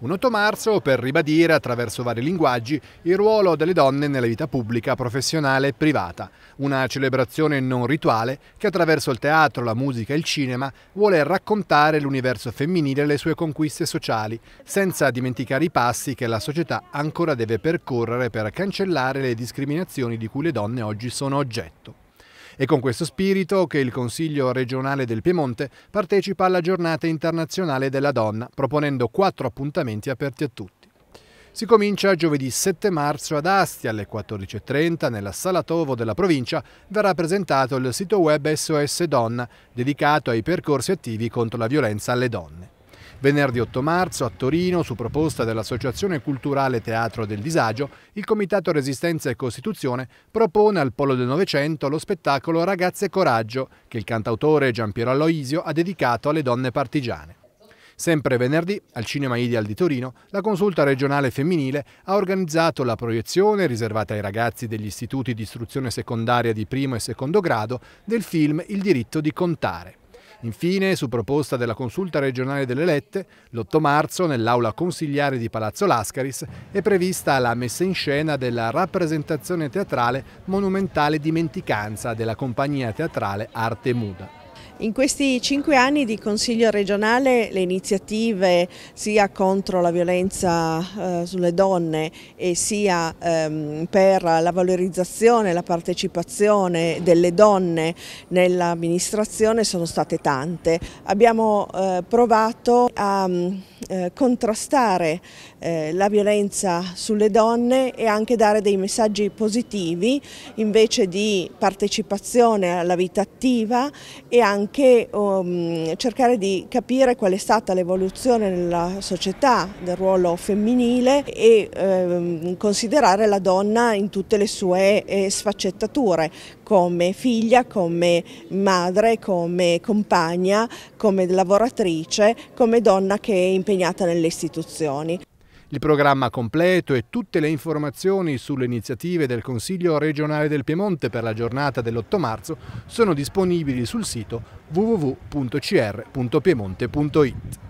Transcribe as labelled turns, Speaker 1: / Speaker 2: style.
Speaker 1: Un 8 marzo per ribadire attraverso vari linguaggi il ruolo delle donne nella vita pubblica, professionale e privata, una celebrazione non rituale che attraverso il teatro, la musica e il cinema vuole raccontare l'universo femminile e le sue conquiste sociali, senza dimenticare i passi che la società ancora deve percorrere per cancellare le discriminazioni di cui le donne oggi sono oggetto. È con questo spirito che il Consiglio regionale del Piemonte partecipa alla giornata internazionale della donna, proponendo quattro appuntamenti aperti a tutti. Si comincia giovedì 7 marzo ad Asti alle 14.30 nella Sala Tovo della provincia verrà presentato il sito web SOS Donna dedicato ai percorsi attivi contro la violenza alle donne. Venerdì 8 marzo a Torino, su proposta dell'Associazione Culturale Teatro del Disagio, il Comitato Resistenza e Costituzione propone al Polo del Novecento lo spettacolo Ragazze Coraggio, che il cantautore Giampiero Aloisio ha dedicato alle donne partigiane. Sempre venerdì, al Cinema Ideal di Torino, la consulta regionale femminile ha organizzato la proiezione riservata ai ragazzi degli istituti di istruzione secondaria di primo e secondo grado del film Il diritto di contare. Infine, su proposta della consulta regionale delle lette, l'8 marzo nell'aula consigliare di Palazzo Lascaris è prevista la messa in scena della rappresentazione teatrale monumentale dimenticanza della compagnia teatrale Arte Muda.
Speaker 2: In questi cinque anni di Consiglio regionale le iniziative sia contro la violenza eh, sulle donne e sia ehm, per la valorizzazione e la partecipazione delle donne nell'amministrazione sono state tante. Abbiamo eh, provato a mm, eh, contrastare eh, la violenza sulle donne e anche dare dei messaggi positivi invece di partecipazione alla vita attiva e anche anche um, cercare di capire qual è stata l'evoluzione nella società del ruolo femminile e um, considerare la donna in tutte le sue eh, sfaccettature come figlia, come madre, come compagna, come lavoratrice, come donna che è impegnata nelle
Speaker 1: istituzioni. Il programma completo e tutte le informazioni sulle iniziative del Consiglio regionale del Piemonte per la giornata dell'8 marzo sono disponibili sul sito www.cr.piemonte.it.